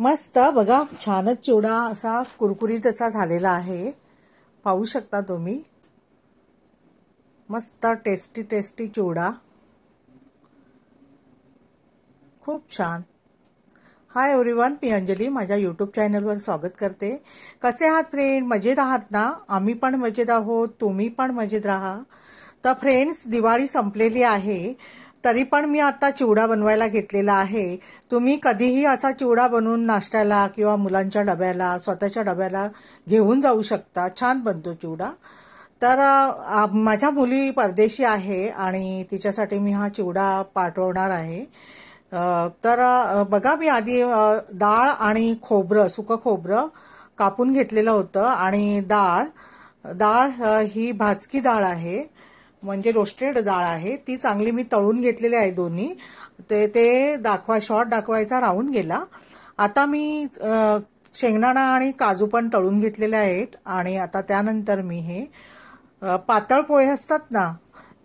मस्त बघा छानच चिवडा असा कुरकुरीत असा झालेला आहे पाहू शकता तुम्ही मस्त टेस्टी टेस्टी चिवडा खूप छान हाय एवरीवन मी अंजली माझ्या यूट्यूब चॅनलवर स्वागत करते कसे आहात फ्रेंड मजेत आहात ना आम्ही पण मजेत आहोत तुम्ही पण मजेत राहा तर फ्रेंड्स दिवाळी संपलेली आहे तरी पण मी आता चिवडा बनवायला घेतलेला आहे तुम्ही कधीही असा चिवडा बनवून नाश्त्याला किंवा मुलांच्या डब्याला स्वतःच्या डब्याला घेऊन जाऊ शकता छान बनतो चिवडा तर माझ्या मुली परदेशी आहे आणि तिच्यासाठी मी हा चिवडा पाठवणार आहे तर बघा मी आधी डाळ आणि खोबरं सुकं खोबरं कापून घेतलेलं होतं आणि डाळ डाळ ही भाजकी डाळ आहे म्हणजे रोस्टेड डाळ आहे ती चांगली मी तळून घेतलेली आहे दोन्ही ते ते दाखवा शॉर्ट दाखवायचा राहून गेला आता मी शेंगदाणा आणि काजू पण तळून घेतलेले आहेत आणि आता त्यानंतर मी हे पातळ पोहे असतात ना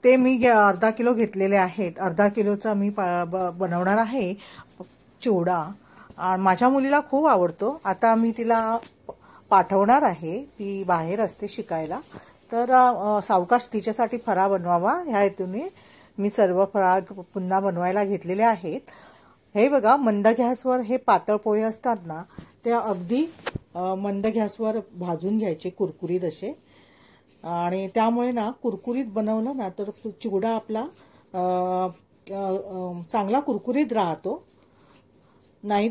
ते मी अर्धा किलो घेतलेले आहेत अर्धा किलोचा मी बनवणार आहे चिवडा माझ्या मुलीला खूप आवडतो आता मी तिला पाठवणार आहे ती बाहेर असते शिकायला तर सावकाश तिच्यासाठी फरा बनवावा ह्या हेतूने मी सर्व फळा पुन्हा बनवायला घेतलेले आहेत हे बघा मंद गॅसवर हे पातळ पोहे असतात ना ते अगदी मंद गॅसवर भाजून घ्यायचे कुरकुरीत असे आणि त्यामुळे ना कुरकुरीत बनवलं ना तर चिवडा आपला चांगला कुरकुरीत राहतो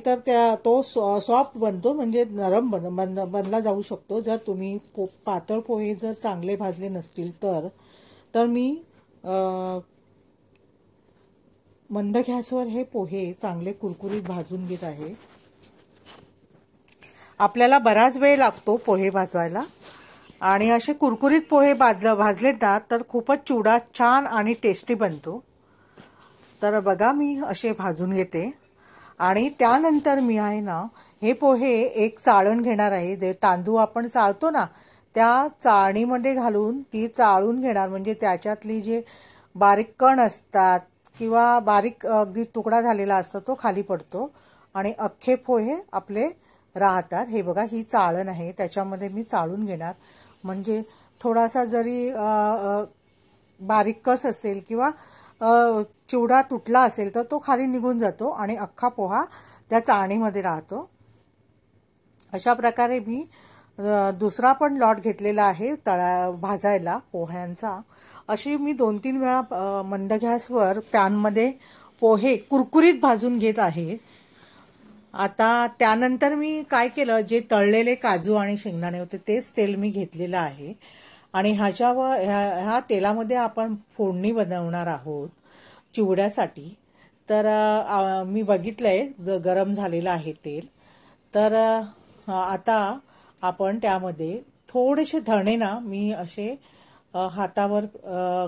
तर त्या तो सॉफ्ट बनतो म्हणजे नरम बन बन बनला जाऊ शकतो जर तुम्ही पो पातळ पोहे जर चांगले भाजले नसतील तर तर मी मंद गॅसवर हे पोहे चांगले कुरकुरीत भाजून घेत आहे आपल्याला बराच वेळ लागतो पोहे भाजवायला आणि असे कुरकुरीत पोहे भाज भाजले ना तर खूपच चुडा छान आणि टेस्टी बनतो तर बघा मी असे भाजून घेते आणि त्यानंतर मी आहे ना हे पोहे एक चाळण घेणार आहे जे तांदूळ आपण चाळतो ना त्या चाळणीमध्ये घालून ती चाळून घेणार म्हणजे त्याच्यातली जे बारीक कण असतात किंवा बारीक अगदी तुकडा झालेला असतो तो खाली पडतो आणि अख्खे पोहे आपले राहतात हे बघा ही चाळण आहे त्याच्यामध्ये मी चाळून घेणार म्हणजे थोडासा जरी बारीक कस असेल किंवा चिवडा तुटला असेल तर तो खाली निघून जातो आणि अख्खा पोहा त्या चाळणीमध्ये राहतो अशा प्रकारे मी दुसरा पण लॉट घेतलेला आहे तळा भाजायला पोह्यांचा अशी मी दोन तीन वेळा मंद गॅसवर पॅनमध्ये पोहे कुरकुरीत भाजून घेत आहे आता त्यानंतर मी काय केलं जे तळलेले काजू आणि शेंगदाणे होते तेच तेल मी घेतलेलं आहे आणि ह्याच्यावर ह्या ह्या तेलामध्ये आपण फोडणी बनवणार आहोत चिवड्यासाठी तर मी बघितलं आहे गरम झालेलं आहे तेल तर आता आपण त्यामध्ये थोडेसे धणे ना मी असे हातावर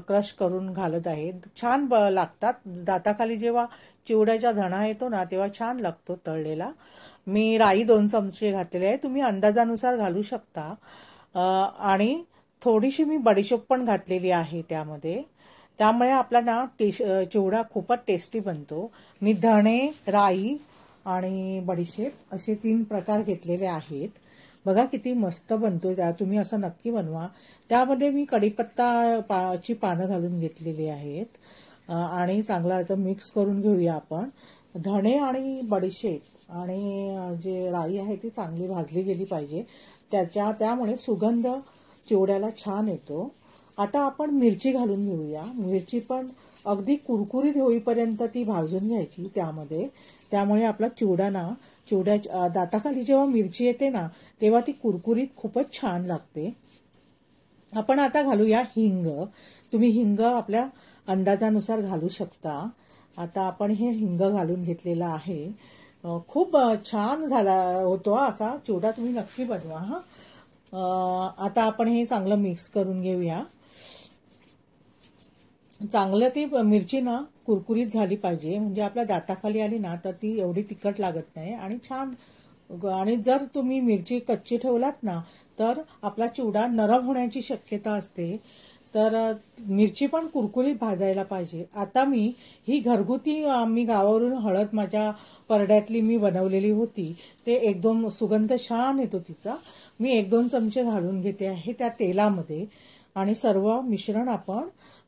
क्रश करून घालत आहे छान ब लागतात दाताखाली जेव्हा चिवड्याचा धणा येतो ना तेव्हा छान लागतो तळलेला मी राई दोन चमचे घातलेले आहे तुम्ही अंदाजानुसार घालू शकता आणि थोडीशी मी बडीशोप पण घातलेली आहे त्यामध्ये त्यामुळे आपला ना टेश चिवडा खूपच टेस्टी बनतो मी धणे राई आणि बडीशेप असे तीन प्रकार घेतलेले आहेत बघा किती मस्त बनतो त्या तुम्ही असं नक्की बनवा त्यामध्ये मी कढीपत्ता पाची पानं घालून घेतलेली आहेत आणि चांगला आता मिक्स करून घेऊया आपण धणे आणि बडीशेप आणि जे राई आहे ती चांगली भाजली गेली पाहिजे त्याच्या त्यामुळे सुगंध चिवड्याला छान येतो आता आपण मिरची घालून घेऊया मिरची पण अगदी कुरकुरीत होईपर्यंत ती भाजून घ्यायची त्यामध्ये त्यामुळे आपला चिवडा ना चिवड्या दाताखाली जेव्हा मिरची येते ना तेव्हा ती कुरकुरीत खूपच छान लागते आपण आता घालूया हिंग तुम्ही हिंग आपल्या अंदाजानुसार घालू शकता आता आपण हे हिंग घालून घेतलेलं आहे खूप छान झाला होतो असा चिवडा तुम्ही नक्की बनवा हां आता आपण हे चांगलं मिक्स करून घेऊया चांगलं ती मिरची ना कुरकुरीत झाली पाहिजे म्हणजे आपल्या दाताखाली आली ना तर ती एवढी तिखट लागत नाही आणि छान आणि जर तुम्ही मिरची कच्ची ठेवलात ना तर आपला चिवडा नरम होण्याची शक्यता असते तर मिरची पण कुरकुरीत भाजायला पाहिजे आता मी ही घरगुती मी गावावरून हळद माझ्या परड्यातली मी बनवलेली होती ते एकदम सुगंध छान येतो तिचा मी एक दोन चमचे घालून घेते आहे त्या तेलामध्ये आणि सर्व मिश्रण आपण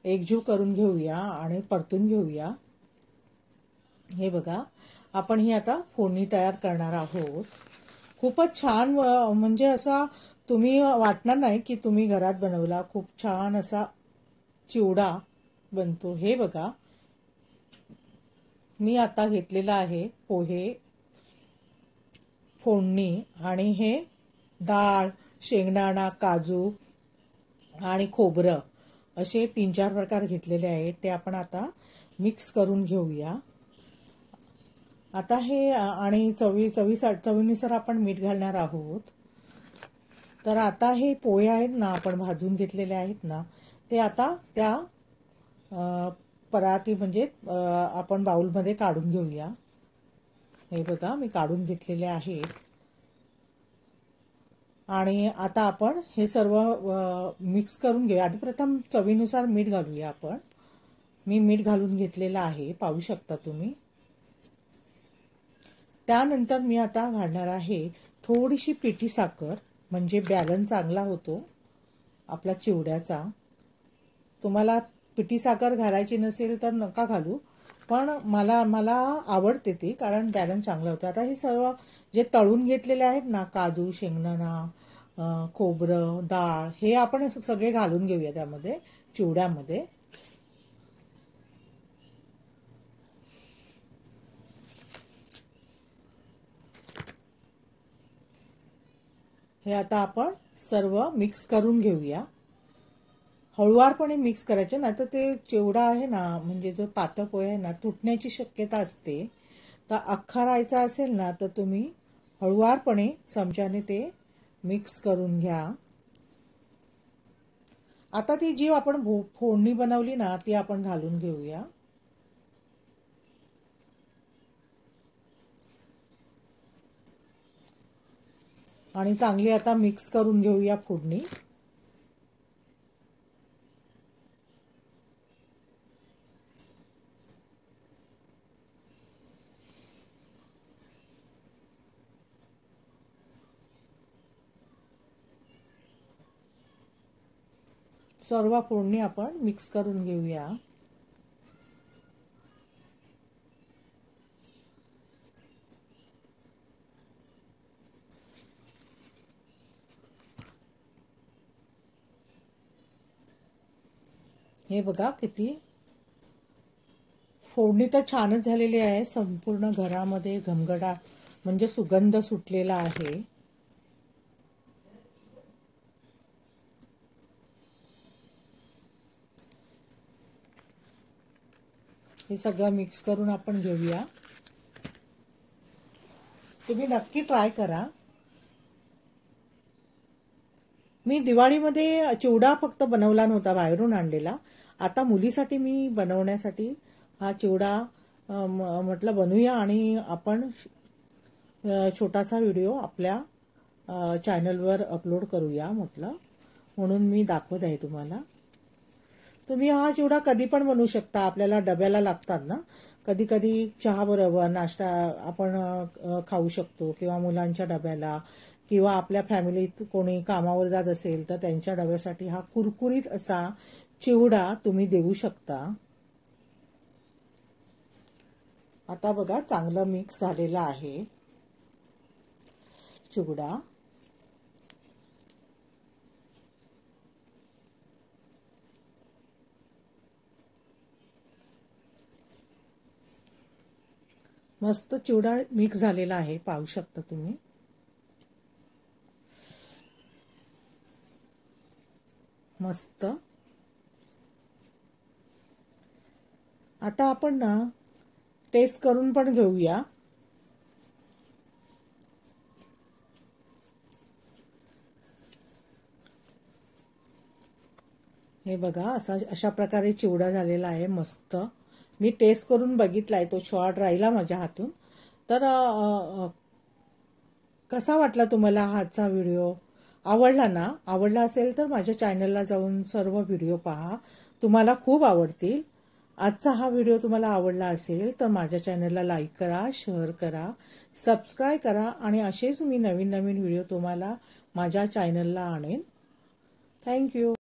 एकजीव करून घेऊया आणि परतून घेऊया हे बघा आपण ही आता फोडणी तयार करणार आहोत खूपच छान म्हणजे असा तुम्ही वाटणार नाही की तुम्ही घरात बनवला खूप छान असा चिवडा बनतो हे बघा मी आता घेतलेला आहे पोहे फोडणी आणि हे डाळ शेंगदाणा काजू आणि खोबरं असे तीन चार प्रकार घेतलेले आहेत ते आपण आता मिक्स करून घेऊया आता हे आणि चवी चवी चवीनुसार आपण मीठ घालणार आहोत तर आता हे पोहे आहेत ना आपण भाजून घेतलेले आहेत ना ते आता त्या पराती म्हणजे आपण बाऊलमध्ये काढून घेऊया हे बघा मी काढून घेतलेले आहेत आणि आता आपण हे सर्व मिक्स करून घेऊया आधी प्रथम चवीनुसार मीठ घालूया आपण मी मीठ घालून घेतलेलं आहे पाहू शकता तुम्ही त्यानंतर मी आता घालणार आहे थोडीशी पिठी साखर म्हणजे बॅलन चांगला होतो आपला चिवड्याचा तुम्हाला पिटी साखर घालायची नसेल तर नका घालू पण मला मला आवडते ती कारण बॅलन चांगलं होतं आता हे सर्व जे तळून घेतलेले आहेत ना काजू शेंगदाणा खोबरं डाळ हे आपण सगळे घालून घेऊया त्यामध्ये चिवड्यामध्ये हे आता आपण सर्व मिक्स करून घेऊया हळुवारपणे मिक्स करायचे ना तर ते चिवडा आहे ना म्हणजे जो पातळ पोहे आहे ना तुटण्याची शक्यता असते तर अख्खा राहायचा असेल ना तर तुम्ही हळुवारपणे चमच्याने ते मिक्स करून घ्या आता ती जी आपण फोडणी बनवली ना ती आपण घालून घेऊया आणि चांगली आता मिक्स करून घेऊया फोडणी सर्व फोडणी आपण मिक्स करून घेऊया हे बघा किती फोडणी तर छानच झालेली आहे संपूर्ण घरामध्ये घमघडा म्हणजे सुगंध सुटलेला आहे हे सगळं मिक्स करून आपण घेऊया तुम्ही नक्की ट्राय करा मी दिवाळीमध्ये चिवडा फक्त बनवला नव्हता बाहेरून आणलेला आता मुलीसाठी मी बनवण्यासाठी हा चिवडा म्हटलं बनवूया आणि आपण छोटासा व्हिडिओ आपल्या चॅनलवर अपलोड करूया म्हटलं म्हणून मी दाखवत आहे तुम्हाला तुम्ही हा चिवडा कधी पण बनवू शकता आपल्याला डब्याला लागतात ना कधी कधी चहा बरोबर नाश्ता आपण खाऊ शकतो किंवा मुलांच्या डब्याला किंवा आपल्या फॅमिलीत कोणी कामावर जात असेल तर त्यांच्या डब्यासाठी हा कुरकुरीत असा चिवडा तुम्ही देऊ शकता आता बघा चांगलं मिक्स झालेला आहे चिवडा मस्त चिवडा मिक्स झालेला आहे पाहू शकता तुम्ही मस्त आता आपण ना टेस्ट करून पण घेऊया हे बघा असा अशा प्रकारे चिवडा झालेला आहे मस्त मी टेस्ट करून बघितला आहे तो शॉर्ट राहिला माझ्या हातून तर कसा वाटला तुम्हाला हाचा व्हिडिओ आवडला ना आवडला असेल तर माझ्या चॅनलला जाऊन सर्व व्हिडिओ पहा तुम्हाला खूप आवडतील आजचा हा व्हिडिओ तुम्हाला आवडला असेल तर माझ्या चॅनलला लाईक करा शेअर करा सबस्क्राईब करा आणि असेच मी नवीन नवीन व्हिडिओ तुम्हाला माझ्या चॅनलला आणेन थँक्यू